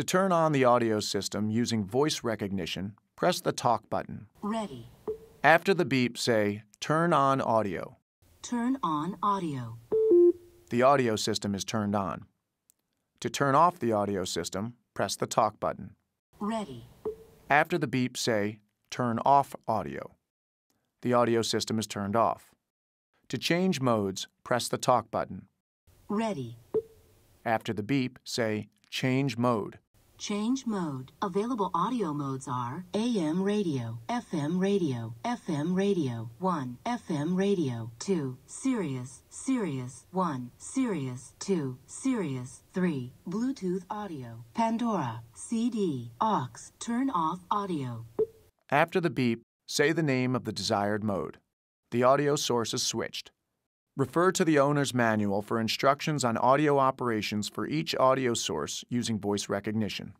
To turn on the audio system using voice recognition, press the talk button. Ready. After the beep, say, Turn on audio. Turn on audio. The audio system is turned on. To turn off the audio system, press the talk button. Ready. After the beep, say, Turn off audio. The audio system is turned off. To change modes, press the talk button. Ready. After the beep, say, Change mode. Change mode. Available audio modes are AM radio, FM radio, FM radio, 1, FM radio, 2, Sirius, Sirius, 1, Sirius, 2, Sirius, 3, Bluetooth audio, Pandora, CD, aux, turn off audio. After the beep, say the name of the desired mode. The audio source is switched. Refer to the owner's manual for instructions on audio operations for each audio source using voice recognition.